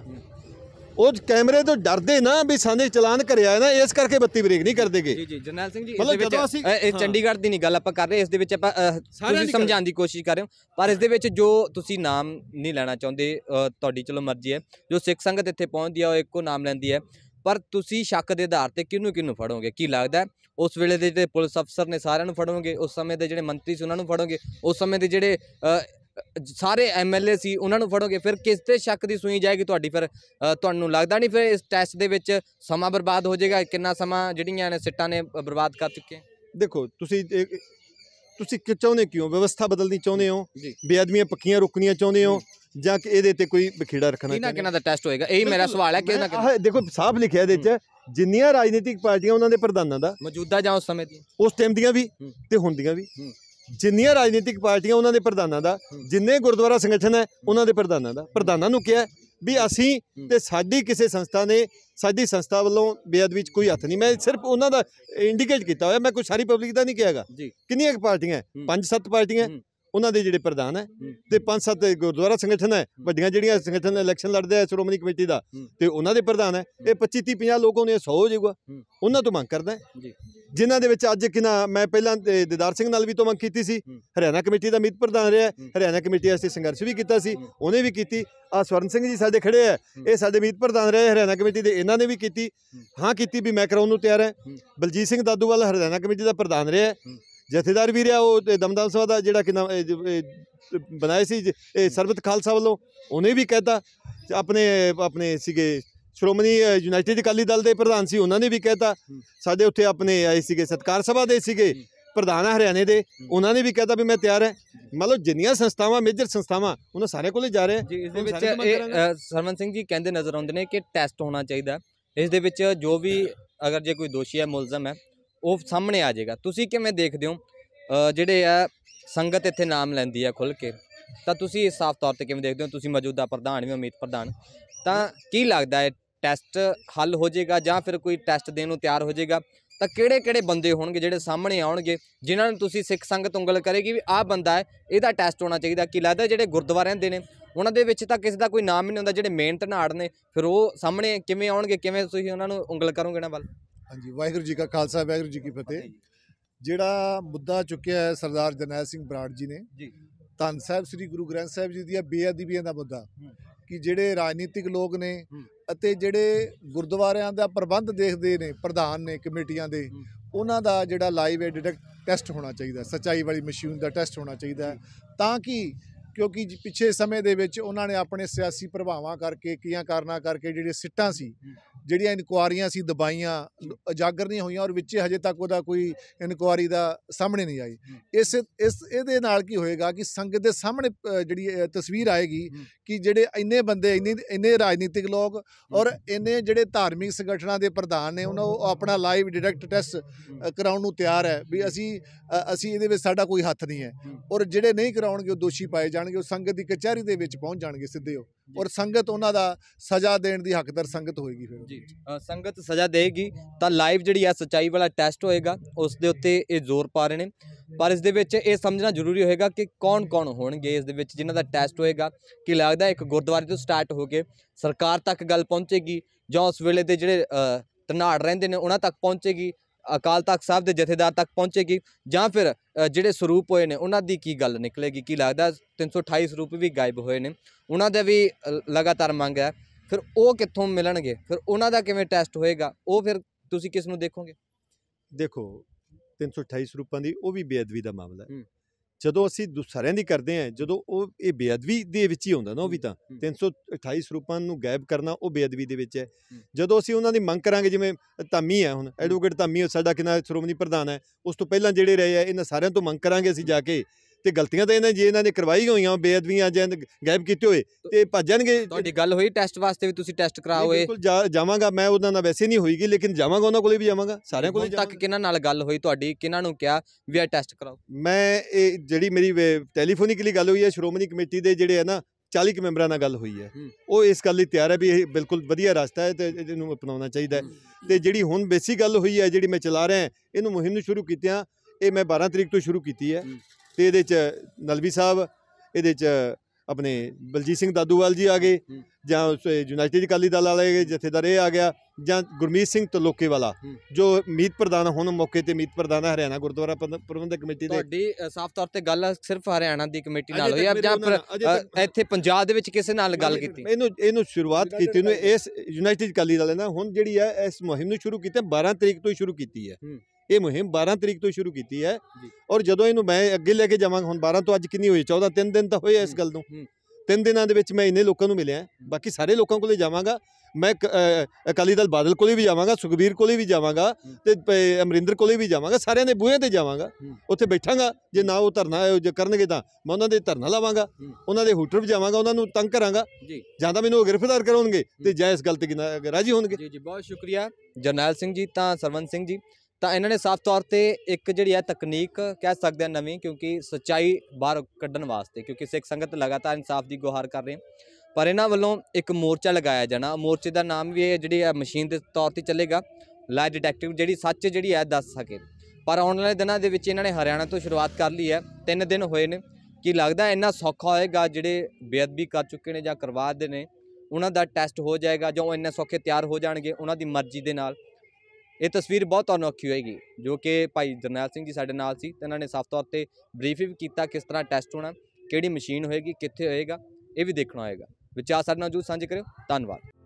ਉਹ ਕੈਮਰੇ ਤੋਂ ਡਰਦੇ ਨਾ ਵੀ ਸਾਡੇ ਚਲਾਨ ਕਰਿਆ ਹੈ ਨਾ ਇਸ ਕਰਕੇ ਬੱਤੀ ਬ੍ਰੇਕ ਨਹੀਂ ਕਰਦੇਗੇ ਜੀ ਜੀ ਜਰਨੈਲ ਸਿੰਘ ਜੀ ਇਸ ਵਿੱਚ ਇਹ ਚੰਡੀਗੜ੍ਹ ਦੀ ਨਹੀਂ ਗੱਲ ਆਪਾਂ ਕਰ ਰਹੇ ਇਸ ਦੇ ਵਿੱਚ ਆਪਾਂ ਤੁਸੀਂ ਸਮਝਾਉਣ ਦੀ ਕੋਸ਼ਿਸ਼ ਕਰ ਰਹੇ ਹਾਂ ਪਰ ਇਸ ਦੇ ਵਿੱਚ ਜੋ ਤੁਸੀਂ ਨਾਮ ਨਹੀਂ ਲੈਣਾ ਚਾਹੁੰਦੇ ਤੁਹਾਡੀ ਚਲੋ ਮਰਜ਼ੀ ਹੈ ਜੋ ਸਿੱਖ ਸੰਗਤ ਇੱਥੇ ਪਹੁੰਚਦੀ ਹੈ ਉਹ ਇੱਕੋ ਨਾਮ ਲੈਂਦੀ ਹੈ ਪਰ ਤੁਸੀਂ ਸ਼ੱਕ ਦੇ ਆਧਾਰ ਤੇ ਕਿਹਨੂੰ ਕਿਹਨੂੰ ਫੜੋਗੇ ਕੀ ਲੱਗਦਾ ਉਸ ਵੇਲੇ ਦੇ ਜਿਹੜੇ ਪੁਲਿਸ ਅਫਸਰ ਨੇ ਸਾਰਿਆਂ ਨੂੰ ਫੜੋਗੇ ਉਸ ਸਮੇਂ ਦੇ ਜਿਹੜੇ ਮੰਤਰੀ ਸੀ ਉਹਨਾਂ ਨੂੰ ਫੜੋਗੇ ਉਸ ਸਮੇਂ ਦੇ ਜਿਹੜੇ ਸਾਰੇ ਐਮਐਲਏ ਸੀ ਉਹਨਾਂ ਨੂੰ ਫੜੋਗੇ ਫਿਰ ਕਿਸ ਤੇ ਸ਼ੱਕ ਦੀ ਸੂਈ ਜਾਏਗੀ ਤੁਹਾਡੀ ਫਿਰ ਤੁਹਾਨੂੰ ਲੱਗਦਾ ਨਹੀਂ ਫਿਰ ਇਸ ਟੈਸਟ ਦੇ ਵਿੱਚ ਸਮਾਂ ਬਰਬਾਦ ਹੋ ਜਾਏਗਾ ਕਿੰਨਾ ਸਮਾਂ ਜਿਹੜੀਆਂ ਨੇ ਸਿੱਟਾਂ ਨੇ ਬਰਬਾਦ ਕਰ ਚੁੱਕੇ ਦੇਖੋ ਤੁਸੀਂ ਤੁਸੀਂ ਕਿ ਚਾਹੁੰਦੇ ਕਿਉਂ ਵਿਵਸਥਾ ਬਦਲਣੀ ਚਾਹੁੰਦੇ ਹੋ ਬੇਅਦਮੀਆਂ ਪੱਕੀਆਂ ਰੁਕਣੀਆਂ ਚਾਹੁੰਦੇ ਹੋ ਜਾਂ ਕਿ ਇਹਦੇ ਤੇ ਕੋਈ ਵਿਖੇੜਾ ਰੱਖਣਾ ਕਿਹਨਾਂ ਕਿਹਨਾਂ ਦਾ ਟੈਸਟ ਹੋਏਗਾ ਇਹ ਮੇਰਾ ਸਵਾਲ ਹੈ ਕਿਹਨਾਂ ਕਿਹਨਾਂ ਦੇਖੋ ਸਾਫ ਲਿਖਿਆ ਇਹਦੇ ਵਿੱਚ ਜਿੰਨੀਆਂ ਰਾਜਨੀਤਿਕ ਪਾਰਟੀਆਂ ਉਹਨਾਂ ਦੇ ਪ੍ਰਧਾਨਾਂ ਦਾ ਮੌਜੂਦਾ ਜਾਂ ਉਸ ਸਮੇਂ ਦੀ ਉਸ ਟਾਈਮ ਦੀਆਂ ਵੀ ਤੇ ਹੁੰਦੀਆਂ ਵੀ ਜਿੰਨੀਆਂ ਰਾਜਨੀਤਿਕ ਪਾਰਟੀਆਂ ਉਹਨਾਂ ਦੇ ਪ੍ਰਧਾਨਾਂ ਦਾ ਜਿੰਨੇ ਗੁਰਦੁਆਰਾ ਸੰਗਠਨ ਹੈ ਉਹਨਾਂ ਦੇ ਪ੍ਰਧਾਨਾਂ ਦਾ ਪ੍ਰਧਾਨਾਂ ਨੂੰ ਕਿਹਾ ਵੀ ਅਸੀਂ ਤੇ ਸਾਡੀ ਕਿਸੇ ਸੰਸਥਾ ਨੇ ਸਾਡੀ ਸੰਸਥਾ ਵੱਲੋਂ ਬੇਅਦਬੀ ਵਿੱਚ ਕੋਈ ਹੱਥ ਨਹੀਂ ਮੈਂ ਸਿਰਫ ਉਹਨਾਂ ਦਾ ਇੰਡੀਕੇਟ ਕੀਤਾ ਹੋਇਆ ਮੈਂ ਕੋਈ ਸਾਰੀ ਪਬਲਿਕ ਦਾ ਨਹੀਂ ਕਿਹਾਗਾ ਕਿੰਨੀਆਂ ਪਾਰਟੀਆਂ ਪੰਜ ਸੱਤ ਪਾਰਟੀਆਂ ਉਹਨਾਂ ਦੇ ਜਿਹੜੇ ਪ੍ਰਧਾਨ ਹੈ ਤੇ ਪੰਜ ਸੱਤ ਗੁਰਦੁਆਰਾ ਸੰਗਠਨ ਹੈ ਵੱਡੀਆਂ ਜਿਹੜੀਆਂ ਸੰਗਠਨ ਇਲੈਕਸ਼ਨ ਲੜਦੇ ਆ ਸ਼੍ਰੋਮਣੀ ਕਮੇਟੀ ਦਾ ਤੇ ਉਹਨਾਂ ਦੇ ਪ੍ਰਧਾਨ ਹੈ ਇਹ 25 30 50 ਲੋਕ ਹੋਣੇ 100 ਹੋ ਜਾਊਗਾ ਉਹਨਾਂ ਤੋਂ ਮੰਗ ਕਰਦਾ ਜੀ ਜਿਨ੍ਹਾਂ ਦੇ ਵਿੱਚ ਅੱਜ ਕਿਨਾ ਮੈਂ ਪਹਿਲਾਂ ਦਿਦਾਰ ਸਿੰਘ ਨਾਲ ਵੀ ਤੋਂ ਮੰਗ ਕੀਤੀ ਸੀ ਹਰਿਆਣਾ ਕਮੇਟੀ ਦਾ ਮੀਤ ਪ੍ਰਧਾਨ ਰਿਹਾ ਹਰਿਆਣਾ ਕਮੇਟੀ ਵਾਸਤੇ ਸੰਘਰਸ਼ ਵੀ ਕੀਤਾ ਸੀ ਉਹਨੇ ਵੀ ਕੀਤੀ ਆ ਸਵਰਨ ਸਿੰਘ ਜੀ ਸਾਡੇ ਖੜੇ ਆ ਇਹ ਸਾਡੇ ਮੀਤ ਪ੍ਰਧਾਨ ਰਹੇ ਹਰਿਆਣਾ ਕਮੇਟੀ ਦੇ ਇਹਨਾਂ ਨੇ ਵੀ ਕੀਤੀ ਹਾਂ ਕੀਤੀ ਵੀ ਮੈਂ ਕਰਾਉਣ ਨੂੰ ਤਿਆਰ ਹੈ ਬਲਜੀਤ ਸਿੰਘ ਦਾਦੂਵਾਲ ਹਰਿਆਣਾ ਕਮੇਟੀ ਦਾ ਪ੍ਰਧਾਨ ਰਿਹਾ ਜਥੇਦਾਰ ਵੀ ਰਿਹਾ ਉਹ ਦਮਦਮ ਸਭਾ ਦਾ ਜਿਹੜਾ ਕਿਨਾ ਬਣਾਇਆ ਸੀ ਸਰਬਤ ਖਾਲਸਾ ਵੱਲੋਂ ਉਹਨੇ ਵੀ ਕਹਿਤਾ ਆਪਣੇ ਆਪਣੇ ਸੀਗੇ ਸ਼੍ਰੋਮਣੀ ਯੂਨਾਈਟਿਡ ਅਕਾਲੀ ਦਲ ਦੇ ਪ੍ਰਧਾਨ ਸੀ ਉਹਨਾਂ ਨੇ ਵੀ ਕਹਿਤਾ ਸਾਡੇ ਉੱਥੇ ਆਪਣੇ ਆਏ ਸੀਗੇ ਸਤਕਾਰ ਸਭਾ ਦੇ ਸੀਗੇ ਪ੍ਰਧਾਨ ਹਰਿਆਣੇ ਦੇ ਉਹਨਾਂ ਨੇ ਵੀ ਕਹਿਤਾ ਵੀ ਮੈਂ ਤਿਆਰ ਹੈ ਮਤਲਬ ਜਿੰਨੀਆਂ ਸੰਸਥਾਵਾਂ ਮੇਜਰ ਸੰਸਥਾਵਾਂ ਉਹਨਾਂ ਸਾਰੇ ਕੋਲੇ ਜਾ ਰਹੇ ਜੀ ਇਸ ਦੇ ਵਿੱਚ ਸਰਵਨ ਸਿੰਘ ਜੀ ਕਹਿੰਦੇ ਨਜ਼ਰ ਆਉਂਦੇ ਨੇ ਕਿ ਟੈਸਟ ਹੋਣਾ ਚਾਹੀਦਾ ਇਸ ਦੇ ਵਿੱਚ ਜੋ ਵੀ ਅਗਰ ਜੇ ਕੋਈ ਦੋਸ਼ੀ ਹੈ ਮੁਲਜ਼ਮ ਹੈ ਉਹ ਸਾਹਮਣੇ ਆ ਜਾਏਗਾ ਤੁਸੀਂ ਕਿਵੇਂ ਦੇਖਦੇ ਹੋ ਜਿਹੜੇ ਆ ਸੰਗਤ ਇੱਥੇ ਨਾਮ ਲੈਂਦੀ ਆ ਖੁੱਲ ਕੇ ਤਾਂ ਤੁਸੀਂ ਸਾਫ਼ ਤੌਰ ਤੇ ਕਿਵੇਂ ਦੇਖਦੇ ਹੋ ਤੁਸੀਂ ਮੌਜੂਦਾ ਪ੍ਰਧਾਨ ਵੀ ਉਮੀਦ ਪ੍ਰਧਾਨ ਤਾਂ ਕੀ ਲੱਗਦਾ ਹੈ ਟੈਸਟ ਹੱਲ ਹੋ ਜਾਏਗਾ ਜਾਂ ਫਿਰ ਕੋਈ ਟੈਸਟ ਦੇਣ ਨੂੰ ਤਿਆਰ ਹੋ ਜਾਏਗਾ ਤਾਂ ਕਿਹੜੇ ਕਿਹੜੇ ਬੰਦੇ ਹੋਣਗੇ ਜਿਹੜੇ ਸਾਹਮਣੇ ਆਉਣਗੇ ਜਿਨ੍ਹਾਂ ਨੂੰ ਤੁਸੀਂ ਸਿੱਖ ਸੰਗਤ ਉਂਗਲ ਕਰੇਗੀ ਵੀ ਆਹ ਬੰਦਾ ਹੈ ਇਹਦਾ ਟੈਸਟ ਹੋਣਾ ਚਾਹੀਦਾ ਕਿ ਲੱਗਦਾ ਜਿਹੜੇ ਗੁਰਦੁਆਰਿਆਂ ਦੇ ਨੇ ਉਹਨਾਂ ਦੇ ਵਿੱਚ ਤਾਂ ਕਿਸੇ ਦਾ ਕੋਈ ਨਾਮ ਹੀ ਨਹੀਂ ਹੁੰਦਾ ਜਿਹੜੇ ਮਿਹਨਤ ਨਾੜ ਨੇ ਫਿਰ ਉਹ ਸਾਹਮਣੇ ਕਿਵੇਂ ਆਉਣਗੇ ਕਿਵੇਂ ਤੁਸੀਂ ਉਹਨਾਂ ਨੂੰ ਉਂਗਲ ਕਰੋਗੇ ਨਾ ਵੱਲ ਹਾਂਜੀ ਵਾਹਿਗੁਰੂ ਜੀ ਕਾ ਖਾਲਸਾ ਵਾਹਿਗੁਰੂ ਜੀ ਕੀ ਫਤਿਹ ਜਿਹੜਾ ਮੁੱਦਾ ਚੁੱਕਿਆ ਹੈ ਸਰਦਾਰ ਜਰਨੈਲ ਸਿੰਘ ਬਰਾੜ ਜੀ ਨੇ ਜੀ ਧੰਨ ਸਾਹਿਬ ਸ੍ਰੀ ਗੁਰੂ ਗ੍ਰੰਥ ਸਾਹਿਬ ਜੀ ਦੀਆਂ ਬੇਅਦਬੀਆਂ ਦਾ ਮੁੱਦਾ ਕਿ ਜਿਹੜੇ ਰਾਜਨੀਤਿਕ ਲੋਕ ਨੇ ਅਤੇ ਜਿਹੜੇ ਗੁਰਦੁਆਰਿਆਂ ਦਾ ਪ੍ਰਬੰਧ ਦੇਖਦੇ ਨੇ ਪ੍ਰਧਾਨ ਨੇ ਕਮੇਟੀਆਂ ਦੇ ਉਹਨਾਂ ਦਾ ਜਿਹੜਾ ਲਾਈਵ ਡਿਟੈਕਟ ਟੈਸਟ ਹੋਣਾ ਚਾਹੀਦਾ ਸਚਾਈ ਵਾਲੀ ਮਸ਼ੀਨ ਦਾ ਟੈਸਟ ਹੋਣਾ ਚਾਹੀਦਾ ਤਾਂ ਕਿ ਕਿਉਂਕਿ ਪਿਛੇ ਸਮੇਂ ਦੇ ਵਿੱਚ ਉਹਨਾਂ ਨੇ ਆਪਣੇ ਸਿਆਸੀ ਪ੍ਰਭਾਵਾਂ ਕਰਕੇ ਕੀਆਂ ਕਾਰਨਾ ਕਰਕੇ ਜਿਹੜੇ ਸਿੱਟਾਂ ਸੀ ਜਿਹੜੀਆਂ ਇਨਕੁਆਰੀਆਂ ਸੀ ਦਬਾਈਆਂ ਉਜਾਗਰ ਨਹੀਂ ਹੋਈਆਂ ਔਰ ਵਿੱਚ ਹਜੇ ਤੱਕ ਉਹਦਾ ਕੋਈ ਇਨਕੁਆਰੀ ਦਾ ਸਾਹਮਣੇ ਨਹੀਂ ਆਈ ਇਸ ਇਸ ਇਹਦੇ ਨਾਲ ਕੀ ਹੋਏਗਾ ਕਿ ਸੰਗਤ ਦੇ ਸਾਹਮਣੇ ਜਿਹੜੀ ਤਸਵੀਰ ਆਏਗੀ ਕਿ ਜਿਹੜੇ ਇੰਨੇ ਬੰਦੇ ਇੰਨੇ ਇੰਨੇ ਰਾਜਨੀਤਿਕ ਲੋਕ ਔਰ ਇੰਨੇ ਜਿਹੜੇ ਧਾਰਮਿਕ ਸੰਗਠਨਾਂ ਦੇ ਪ੍ਰਧਾਨ ਨੇ ਉਹਨਾਂ ਉਹ ਆਪਣਾ ਲਾਈਵ ਡਾਇਰੈਕਟ ਟੈਸਟ ਕਰਾਉਣ ਨੂੰ ਤਿਆਰ ਹੈ ਵੀ ਅਸੀਂ ਅਸੀਂ ਇਹਦੇ ਵਿੱਚ ਸਾਡਾ ਕੋਈ ਹੱਥ ਨਹੀਂ ਹੈ ਔਰ ਜਿਹੜੇ ਨਹੀਂ ਕਰਾਉਣਗੇ ਉਹ ਦੋਸ਼ੀ ਪਾਏ ਜਾਣਗੇ ਉਹ ਸੰਗਤ ਦੀ ਕਚਹਿਰੀ ਦੇ ਵਿੱਚ ਪਹੁੰਚ ਜਾਣਗੇ ਸਿੱਧੇ ਔਰ ਸੰਗਤ ਉਹਨਾਂ ਦਾ ਸਜ਼ਾ ਦੇਣ ਦੀ ਹੱਕਦਾਰ ਸੰਗਤ ਹੋਏਗੀ ਫਿਰ ਜੀ ਸੰਗਤ ਸਜ਼ਾ ਦੇਗੀ ਤਾਂ ਲਾਈਵ ਜਿਹੜੀ ਹੈ ਸਚਾਈ ਵਾਲਾ ਟੈਸਟ ਹੋਏਗਾ ਉਸ ਦੇ ਉੱਤੇ ਇਹ ਜ਼ੋਰ ਪਾ ਰਹੇ ਨੇ ਪਰ ਇਸ ਦੇ ਵਿੱਚ ਇਹ ਸਮਝਣਾ ਜ਼ਰੂਰੀ ਹੋਏਗਾ ਕਿ ਕੌਣ-ਕੌਣ ਹੋਣਗੇ ਇਸ ਦੇ ਵਿੱਚ ਜਿਨ੍ਹਾਂ ਦਾ ਟੈਸਟ ਹੋਏਗਾ ਕਿ ਲੱਗਦਾ ਇੱਕ ਗੁਰਦੁਆਰੇ ਤੋਂ ਸਟਾਰਟ ਹੋ ਕੇ ਸਰਕਾਰ ਤੱਕ ਗੱਲ ਪਹੁੰਚੇਗੀ ਜਾਂ ਉਸ ਵੇਲੇ ਦੇ ਜਿਹੜੇ ਤਨਾੜ ਰਹਿੰਦੇ ਨੇ ਉਹਨਾਂ ਤੱਕ ਪਹੁੰਚੇਗੀ ਅਕਾਲ ਤਖਤ ਸਾਹਿਬ ਦੇ ਜਥੇਦਾਰ ਤੱਕ ਪਹੁੰਚੇਗੀ ਜਾਂ ਫਿਰ ਜਿਹੜੇ ਸਰੂਪ ਹੋਏ ਨੇ ਉਹਨਾਂ ਦੀ ਕੀ ਗੱਲ ਨਿਕਲੇਗੀ ਕੀ ਲੱਗਦਾ 328 ਸਰੂਪ ਵੀ ਗਾਇਬ ਹੋਏ ਨੇ ਉਹਨਾਂ ਦਾ ਵੀ ਲਗਾਤਾਰ ਮੰਗ ਹੈ ਫਿਰ ਉਹ ਕਿੱਥੋਂ ਮਿਲਣਗੇ ਫਿਰ ਉਹਨਾਂ ਦਾ ਕਿਵੇਂ ਟੈਸਟ ਹੋਏਗਾ ਉਹ ਫਿਰ ਤੁਸੀਂ ਕਿਸ ਨੂੰ ਦੇਖੋਗੇ ਦੇਖੋ 328 ਰੂਪਾਂ ਦੀ ਉਹ ਵੀ ਬੇਅਦਬੀ ਦਾ ਮਾਮਲਾ ਹੈ ਜਦੋਂ ਅਸੀਂ ਦੂਸਰਿਆਂ ਦੀ ਕਰਦੇ ਆ ਜਦੋਂ ਉਹ ਇਹ ਬੇਅਦਬੀ ਦੇ ਵਿੱਚ ਹੀ ਹੁੰਦਾ ਨਾ ਉਹ ਵੀ ਤਾਂ 328 ਰੂਪਾਂ ਨੂੰ ਗਾਇਬ ਕਰਨਾ ਉਹ ਬੇਅਦਬੀ ਦੇ ਵਿੱਚ ਹੈ ਜਦੋਂ ਅਸੀਂ ਉਹਨਾਂ ਦੀ ਮੰਗ ਕਰਾਂਗੇ ਜਿਵੇਂ ਧਾਮੀ ਹੈ ਹੁਣ ਐਡਵੋਕੇਟ ਧਾਮੀ ਸਾਡਾ ਕਿੰਨਾ ਸ਼੍ਰੋਮਣੀ ਪ੍ਰਧਾਨ ਹੈ ਉਸ ਤੋਂ ਪਹਿਲਾਂ ਜਿਹੜੇ ਰਹੇ ਆ ਇਹਨਾਂ ਸਾਰਿਆਂ ਤੋਂ ਮੰਗ ਕਰਾਂਗੇ ਅਸੀਂ ਜਾ ਕੇ ਤੇ ਗਲਤੀਆਂ ਤਾਂ ਇਹਨਾਂ ਜੇ ਇਹਨਾਂ ਨੇ ਕਰਵਾਈ ਹੋਈਆਂ ਬੇਅਦਬੀਆਂ ਜਾਂ ਗਾਇਬ ਕੀਤੇ ਹੋਏ ਤੇ ਭੱਜਣਗੇ ਤੁਹਾਡੀ ਗੱਲ ਹੋਈ ਟੈਸਟ ਵਾਸਤੇ ਵੀ ਤੁਸੀਂ ਟੈਸਟ ਕਰਾਓਏ ਬਿਲਕੁਲ ਜਾਵਾਂਗਾ ਮੈਂ ਉਹਨਾਂ ਨਾਲ ਵੈਸੇ ਨਹੀਂ ਹੋਈਗੀ ਲੇਕਿਨ ਜਾਵਾਂਗਾ ਉਹਨਾਂ ਕੋਲੇ ਵੀ ਜਾਵਾਂਗਾ ਸਾਰਿਆਂ ਕੋਲੇ ਤੱਕ ਕਿਹਨਾਂ ਨਾਲ ਗੱਲ ਹੋਈ ਤੁਹਾਡੀ ਕਿਹਨਾਂ ਨੂੰ ਕਿਹਾ ਵੀ ਆ ਟੈਸਟ ਕਰਾਓ ਮੈਂ ਇਹ ਜਿਹੜੀ ਮੇਰੀ ਟੈਲੀਫੋਨਿਕਲੀ ਗੱਲ ਹੋਈ ਹੈ ਸ਼੍ਰੋਮਣੀ ਕਮੇਟੀ ਦੇ ਜਿਹੜੇ ਹੈ ਨਾ 40 ਮੈਂਬਰਾਂ ਨਾਲ ਗੱਲ ਹੋਈ ਹੈ ਉਹ ਇਸ ਗੱਲ ਲਈ ਤਿਆਰ ਹੈ ਵੀ ਇਹ ਬਿਲਕੁਲ ਵਧੀਆ ਰਸਤਾ ਹੈ ਤੇ ਇਹਨੂੰ ਅਪਣਾਉਣਾ ਚਾਹੀਦਾ ਹੈ ਤੇ ਜਿਹੜੀ ਹੁਣ ਬੇਸਿਕ ਗੱਲ ਹੋਈ ਹੈ ਜਿਹੜੀ ਮੈਂ ਚਲਾ ਰਿਹਾ ਇਹਨੂੰ ਮੁਹਿੰਮ ਨੂੰ ਸ਼ੁਰੂ ਕੀਤਿਆਂ ਇਹ ਮੈਂ 12 ਤਰੀਕ ਤੋਂ ਸ਼ੁਰੂ ਕੀਤੀ ਹੈ ਤੇ ਇਹਦੇ ਚ ਨਲਵੀ ਸਾਹਿਬ ਇਹਦੇ ਚ ਆਪਣੇ ਬਲਜੀਤ ਸਿੰਘ ਦਾਦੂਵਾਲ ਜੀ ਆ ਗਏ ਜਾਂ ਯੂਨਾਈਟਿਡ ਅਕਾਲੀ ਦਲ ਵਾਲੇ ਜਥੇਦਾਰ ਇਹ ਆ ਗਿਆ ਜਾਂ ਗੁਰਮੀਤ ਸਿੰਘ ਤਲੋਕੇ ਵਾਲਾ ਜੋ ਮੀਤ ਪ੍ਰਧਾਨ ਹੁਣ ਮੌਕੇ ਤੇ ਮੀਤ ਪ੍ਰਧਾਨ ਹਰਿਆਣਾ ਗੁਰਦੁਆਰਾ ਪ੍ਰਬੰਧਕ ਕਮੇਟੀ ਦੇ ਤੁਹਾਡੀ ਸਾਫ਼ ਤੌਰ ਤੇ ਗੱਲ ਸਿਰਫ ਹਰਿਆਣਾ ਦੀ ਕਮੇਟੀ ਨਾਲ ਹੋਈ ਆ ਜਾਂ ਇੱਥੇ ਪੰਜਾਬ ਦੇ ਵਿੱਚ ਕਿਸੇ ਨਾਲ ਗੱਲ ਕੀਤੀ ਇਹਨੂੰ ਇਹਨੂੰ ਸ਼ੁਰੂਆਤ ਕੀਤੀ ਇਹਨੂੰ ਇਸ ਯੂਨਾਈਟਿਡ ਅਕਾਲੀ ਦਲ ਨੇ ਹੁਣ ਜਿਹੜੀ ਹੈ ਇਸ ਮੁਹਿੰਮ ਨੂੰ ਸ਼ੁਰੂ ਕੀਤੀ 12 ਤਰੀਕ ਤੋਂ ਹੀ ਸ਼ੁਰੂ ਕੀਤੀ ਹੈ ਇਹ ਮੁਹਿੰਮ 12 ਤਰੀਕ ਤੋਂ ਸ਼ੁਰੂ ਕੀਤੀ ਹੈ ਔਰ ਜਦੋਂ ਇਹਨੂੰ ਮੈਂ ਅੱਗੇ ਲੈ ਕੇ ਜਾਵਾਂਗਾ ਹੁਣ 12 ਤੋਂ ਅੱਜ ਕਿੰਨੀ ਹੋਈ 14 ਤਿੰਨ ਦਿਨ ਤਾਂ ਹੋਏ ਇਸ ਗੱਲ ਨੂੰ ਤਿੰਨ ਦਿਨਾਂ ਦੇ ਵਿੱਚ ਮੈਂ ਇੰਨੇ ਲੋਕਾਂ ਨੂੰ ਮਿਲਿਆ ਬਾਕੀ ਸਾਰੇ ਲੋਕਾਂ ਕੋਲੇ ਜਾਵਾਂਗਾ ਮੈਂ ਅਕਾਲੀ ਦਲ ਬਾਦਲ ਕੋਲੇ ਵੀ ਜਾਵਾਂਗਾ ਸੁਖਬੀਰ ਕੋਲੇ ਵੀ ਜਾਵਾਂਗਾ ਤੇ ਅਮਰਿੰਦਰ ਕੋਲੇ ਵੀ ਜਾਵਾਂਗਾ ਸਾਰਿਆਂ ਦੇ ਬੂਹੇ ਤੇ ਜਾਵਾਂਗਾ ਉੱਥੇ ਬੈਠਾਂਗਾ ਜੇ ਨਾ ਉਹ ਧਰਨਾ ਜੇ ਕਰਨਗੇ ਤਾਂ ਮੈਂ ਉਹਨਾਂ ਦੇ ਧਰਨਾ ਲਾਵਾਂਗਾ ਉਹਨਾਂ ਦੇ ਹੂਟਰ ਵੀ ਜਾਵਾਂਗਾ ਉਹਨਾਂ ਨੂੰ ਤੰਗ ਕਰਾਂਗਾ ਜਾਂ ਤਾਂ ਮੈਨੂੰ ਗ੍ਰਿਫਤਾਰ ਕਰਾਉਣਗੇ ਤੇ ਇਸ ਗੱਲ ਤੇ ਰਾਜੀ ਹੋਣਗੇ ਜੀ ਜੀ ਬਹੁਤ ਸ਼ੁਕਰੀਆ ਜਰਨੈਲ ਸਿੰਘ ਜੀ ਤਾਂ ਸਰਵਨ ਸਿੰਘ ਜੀ ਤਾਂ ਇਹਨਾਂ ਨੇ ਸਾਫ਼ ਤੌਰ ਤੇ ਇੱਕ ਜਿਹੜੀ ਹੈ ਤਕਨੀਕ ਕਹਿ ਸਕਦੇ ਆ ਨਵੀਂ ਕਿਉਂਕਿ ਸਚਾਈ ਬਾਹਰ ਕੱਢਣ ਵਾਸਤੇ ਕਿਉਂਕਿ ਸਿੱਖ ਸੰਗਤ ਲਗਾਤਾਰ ਇਨਸਾਫ ਦੀ ਗੁਹਾਰ ਕਰ ਰਹੀ ਪਰ ਇਹਨਾਂ ਵੱਲੋਂ ਇੱਕ ਮੋਰਚਾ ਲਗਾਇਆ ਜਾਣਾ ਮੋਰਚੇ ਦਾ ਨਾਮ ਵੀ ਇਹ ਜਿਹੜੀ ਹੈ ਮਸ਼ੀਨ ਦੇ ਤੌਰ ਤੇ ਚੱਲੇਗਾ ਲਾਈ ਡਿਟੈਕਟਿਵ ਜਿਹੜੀ ਸੱਚ ਜਿਹੜੀ ਹੈ ਦੱਸ ਸਕੇ ਪਰ ਆਉਣ ਵਾਲੇ ਦਿਨਾਂ ਦੇ ਵਿੱਚ ਇਹਨਾਂ ਨੇ ਹਰਿਆਣਾ ਤੋਂ ਸ਼ੁਰੂਆਤ ਕਰ ਲਈ ਹੈ ਤਿੰਨ ਦਿਨ ਹੋਏ ਨੇ ਕਿ ਲੱਗਦਾ ਇੰਨਾ ਸੌਖਾ ਹੋਏਗਾ ਜਿਹੜੇ ਬੇਅਦਬੀ ਕਰ ਚੁੱਕੇ ਨੇ ਜਾਂ ਕਰਵਾ ਦੇ ਨੇ ਉਹਨਾਂ ਦਾ ਟੈਸਟ ਹੋ ਜਾਏਗਾ ਜਾਂ ਇੰਨੇ ਸੌਖੇ ਤਿਆਰ ਹੋ ਜਾਣਗੇ ਉਹਨਾਂ ਦੀ ਮਰਜ਼ੀ ਦੇ ਨਾਲ ਇਹ ਤਸਵੀਰ ਬਹੁਤ ਤੁਹਾਨੂੰ ਹੋਏਗੀ ਜੋ ਕਿ ਭਾਈ ਜਰਨੈਲ ਸਿੰਘ ਜੀ ਸਾਡੇ ਨਾਲ ਸੀ ਤੇ ਇਹਨਾਂ ਨੇ ਸਾਫ਼ ਤੌਰ ਤੇ ਬਰੀਫ ਵੀ ਕੀਤਾ ਕਿਸ ਤਰ੍ਹਾਂ ਟੈਸਟ ਹੋਣਾ ਕਿਹੜੀ ਮਸ਼ੀਨ ਹੋਏਗੀ ਕਿੱਥੇ ਹੋਏਗਾ ਇਹ ਵੀ ਦੇਖਣਾ ਹੋਏਗਾ ਵਿਚਾਰ ਸਾਡੇ ਨਾਲ ਜੂ ਸਾਂਝੇ ਕਰਿਓ ਧੰਨਵਾਦ